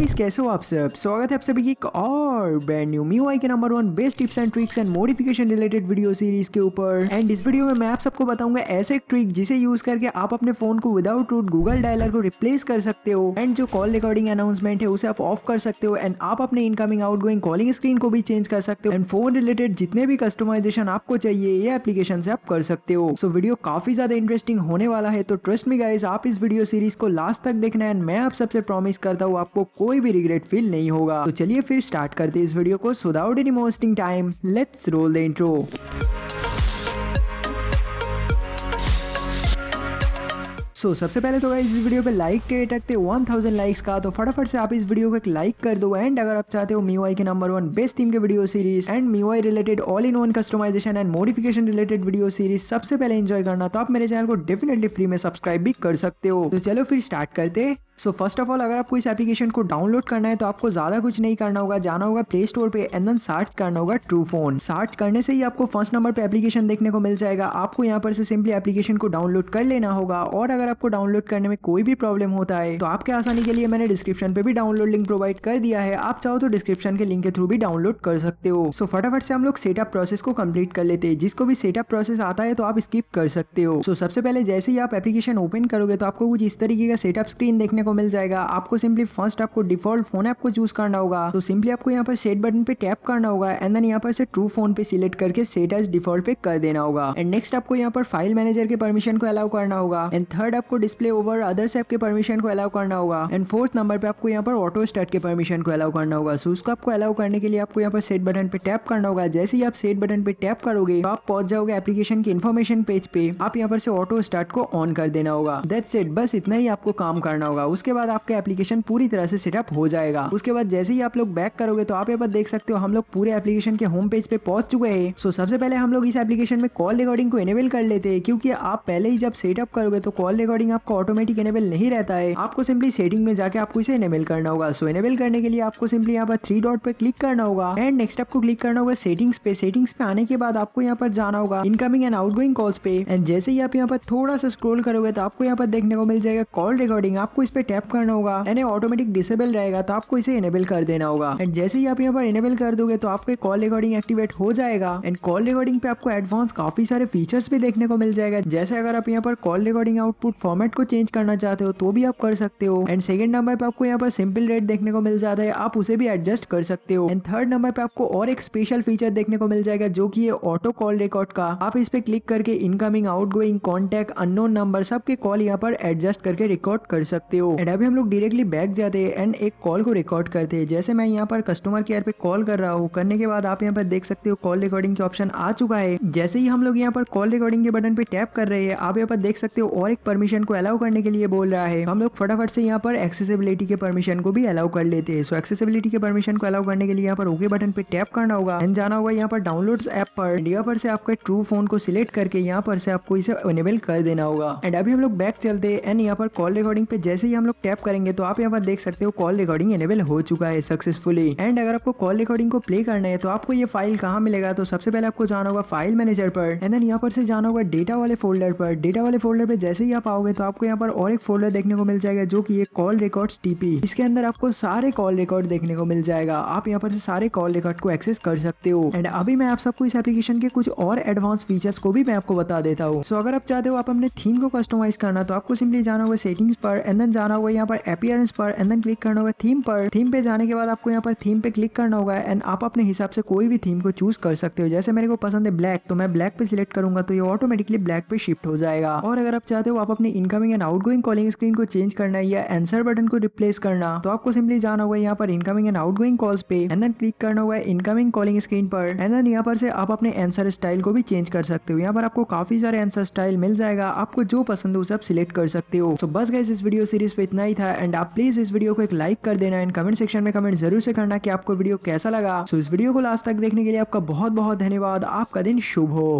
guys कैसे हो आप सब स्वागत है आप सभी की एक और ब्रांड न्यू मी के number one best tips and tricks and modification related video series के ऊपर एंड इस वीडियो में मैं आप सबको बताऊंगा ऐसे ट्रिक जिसे यूज करके आप अपने फोन को विदाउट रूट गूगल डायलर को रिप्लेस कर सकते हो एंड जो कॉल रिकॉर्डिंग अनाउंसमेंट है उसे आप ऑफ कर सकते हो एंड आप अपने इनकमिंग आउट कॉलिंग स्क्रीन को भी चेंज कर सकते हो एंड फोन रिलेटेड जितने भी कस्टमाइजेशन आपको चाहिए ये एप्लीकेशन से आप कर सकते हो सो so, वीडियो काफी ज्यादा इंटरेस्टिंग होने वाला है तो ट्रस्ट मी गाइज आप इस वीडियो सीरीज को लास्ट तक देखना है एंड मैं आप सबसे प्रॉमिस करता हूँ आपको कोई कोई भी रिग्रेट फील नहीं होगा तो चलिए फिर स्टार्ट करते इस वीडियो को without any wasting time let's roll the intro so so, सबसे पहले तो गाइस इस वीडियो पे लाइक के टेट रखते थाउजेंड लाइक्स का तो फटाफट से आप इस वीडियो को एक लाइक कर दो एंड अगर आप चाहते हो मीवाई के नंबर वन बेस्ट थीम के video series and MIUI related all in one customization and modification related video series सबसे पहले एंजॉय करना तो आप मेरे चैनल को डेफिनेटली फ्री में सब्सक्राइब भी कर सकते हो तो चलो फिर स्टार्ट करते सो फर्स्ट ऑफ ऑल अगर आपको इस एप्लीकेशन को डाउनलोड करना है तो आपको ज़्यादा कुछ नहीं करना होगा जाना होगा प्ले स्टोर पे एंड देन सर्च करना होगा ट्रू फोन सर्च करने से ही आपको फर्स्ट नंबर पर एप्लीकेशन देखने को मिल जाएगा आपको यहाँ पर से सिंपली एप्लीकेशन को डाउनलोड कर लेना होगा और अगर आपको डाउनलोड करने में कोई भी प्रॉब्लम होता है तो आपके आसानी के लिए मैंने डिस्क्रिप्शन पे भी डाउनलोड लिंक प्रोवाइड कर दिया है आप चाहो तो डिस्क्रिप्शन के लिंक के थ्रू भी डाउनलोड कर सकते हो सो फटाफट से हम लोग सेटअप प्रोसेस को कंप्लीट कर लेते हैं जिसको भी सेटअप प्रोसेस आता है तो आप स्किप कर सकते हो सो सबसे पहले जैसे ही आप एप्लीकेशन ओपन करोगे तो आपको कुछ इस तरीके का सेटअप स्क्रीन देखने को को मिल जाएगा आपको सिंपली फर्स्ट आपको डिफॉल्ट फोन ऐप को चूज करना होगा तो सिंपली आपको यहाँ पर सेट बटन पे टैप करना होगा एंड देन यहाँ पर से ट्रू फोन पे सिलेक्ट करके सेट एज डिफॉल्ट पे कर देना होगा एंड नेक्स्ट आपको यहाँ पर फाइल मैनेजर के परमिशन को अलाउ करना होगा एंड थर्ड आपको डिस्प्ले ओवर अदर्स ऐप के परमिशन को अलाउ करना होगा एंड फोर्थ नंबर पे आपको यहाँ पर ऑटो स्टार्ट के परमिशन को अलाउ करना होगा सो उसको आपको अलाउ करने के लिए आपको यहाँ पर सेट बटन पे टैप करना होगा जैसे ही आप सेट बटन पे टैप करोगे तो आप पहुंच जाओगे एप्लीकेशन के इन्फॉर्मेशन पेज पे आप यहाँ पर से ऑटो स्टार्ट को ऑन कर देना होगा दैट्स इट बस इतना ही आपको काम करना होगा उसके बाद आपका एप्लीकेशन पूरी तरह से सेटअप हो जाएगा उसके बाद जैसे ही आप लोग बैक करोगे तो आप यहाँ पर देख सकते हो हम लोग पूरे एप्लीकेशन के होम पेज पे पहुंच चुके हैं सो सबसे पहले हम लोग इस एप्लीकेशन में कॉल रिकॉर्डिंग को इनेबल कर लेते हैं क्योंकि आप पहले ही जब सेटअप करोगे तो कॉल रिकॉर्डिंग आपको ऑटोमेटिक इनेबल नहीं रहता है आपको सिंपली सेटिंग में जाके आपको इसे इनेबल करना होगा सो इनेबल करने के लिए आपको सिंपली यहाँ पर थ्री डॉट पे क्लिक करना होगा एंड नेक्स्ट आपको क्लिक करना होगा सेटिंग्स पे सेटिंग्स पे आने के बाद आपको यहाँ पर जाना होगा इनकमिंग एंड गोइंग कॉल्स पे एंड जैसे ही आप यहाँ पर थोड़ा सा स्क्रोल करोगे तो आपको यहाँ पर देखने को मिल जाएगा कॉल रिकॉर्डिंग आपको इस पे टैप करना होगा एंड ऑटोमेटिक डिसेबल रहेगा तो आपको इसे इनेबल कर देना होगा एंड जैसे ही आप यहाँ पर इनेबल कर दोगे तो आपके कॉल रिकॉर्डिंग एक्टिवेट हो जाएगा एंड कॉल रिकॉर्डिंग पे आपको एडवांस काफी सारे फीचर्स भी देखने को मिल जाएगा जैसे अगर आप यहाँ पर कॉल रिकॉर्डिंग आउटपुट फॉर्मेट को चेंज करना चाहते हो तो भी आप कर सकते हो एंड सेकंड नंबर पे आपको यहाँ पर सिंपल रेट देखने को मिल जाता है आप उसे भी एडजस्ट कर सकते हो एंड थर्ड नंबर पे आपको और एक स्पेशल फीचर देखने को मिल जाएगा जो की ऑटो कॉल रिकॉर्ड का आप इस पे क्लिक करके incoming out going contact unknown number सबके कॉल यहाँ पर एडजस्ट करके रिकॉर्ड कर सकते हो एंड अभी हम लोग डायरेक्टली बैग जाते हैं एंड एक कॉल को रिकॉर्ड करते हैं जैसे मैं यहाँ पर कस्टमर केयर पे कॉल कर रहा हूँ करने के बाद आप यहाँ पर देख सकते हो कॉल रिकॉर्डिंग के ऑप्शन आ चुका है जैसे ही हम लोग यहाँ पर कॉल रिकॉर्डिंग के बटन पे टैप कर रहे हैं आप यहाँ पर देख सकते हो और एक परमिशन को अलाउ करने के लिए बोल रहा है हम लोग फटाफट से यहाँ पर एक्सेसिबिलिटी के परमिशन को भी अलाउ कर लेते हैं सो एक्सेसिबिलिटी के परमिशन को अलाउ करने के लिए यहाँ पर ओके बटन पे टैप करना होगा एंड जाना होगा यहाँ पर डाउनलोड ऐप पर यहाँ पर से आपका ट्रू फोन को सिलेक्ट करके यहाँ पर से आपको इसे अनेबल कर देना होगा एंड अभी हम लोग बैक चलते हैं एंड यहाँ पर कॉल रिकॉर्डिंग पे जैसे ही हम लोग टैप करेंगे तो आप यहाँ पर देख सकते हो कॉल रिकॉर्डिंग एनेबल हो चुका है सक्सेसफुली एंड अगर आपको कॉल रिकॉर्डिंग को प्ले करना है तो आपको ये फाइल कहाँ मिलेगा तो सबसे पहले आपको जाना होगा फाइल मैनेजर पर एंड देन यहाँ पर से जाना होगा डेटा वाले फोल्डर पर डेटा वाले फोल्डर पर जैसे ही आप आओगे तो आपको यहाँ पर और एक फोल्डर देखने को मिल जाएगा जो की कॉल रिकॉर्ड टीपी इसके अंदर आपको सारे कॉल रिकॉर्ड देखने को मिल जाएगा आप यहाँ पर से सारे कॉल रिकॉर्ड को एक्सेस कर सकते हो एंड अभी मैं आप सबको इस एप्लीकेशन के कुछ और एडवांस फीचर्स को भी मैं आपको बता देता हूँ सो अगर आप चाहते हो आप अपने थीम को कस्टमाइज करना तो आपको सिंपली जाना होगा सेटिंग्स पर एंड देन जाना जाना होगा यहाँ पर अपियरेंस पर एंड देन क्लिक करना होगा थीम पर थीम पे जाने के बाद आपको यहाँ पर थीम पे क्लिक करना होगा एंड आप अपने हिसाब से कोई भी थीम को चूज कर सकते हो जैसे मेरे को पसंद है ब्लैक तो मैं ब्लैक पे सिलेक्ट करूंगा तो ये ऑटोमेटिकली ब्लैक पे शिफ्ट हो जाएगा और अगर आप चाहते हो आप अपने incoming and out calling screen को चेंज करना या एंसर बटन को रिप्लेस करना तो आपको सिंपली जाना होगा यहाँ पर इनकमिंग एंड आउट कॉल्स पे एंड देन क्लिक करना होगा इनकमिंग कॉलिंग स्क्रीन पर एंड देन यहाँ पर से आप अपने एंसर स्टाइल को भी चेंज कर सकते हो यहाँ पर आपको काफी सारे आंसर स्टाइल मिल जाएगा आपको जो पसंद हो सब सिलेक्ट कर सकते हो सो बस गए इस वीडियो सीरीज पे इतना ही था एंड आप प्लीज इस वीडियो को एक लाइक कर देना एंड कमेंट सेक्शन में कमेंट जरूर से करना कि आपको वीडियो कैसा लगा सो so, इस वीडियो को लास्ट तक देखने के लिए आपका बहुत बहुत धन्यवाद आपका दिन शुभ हो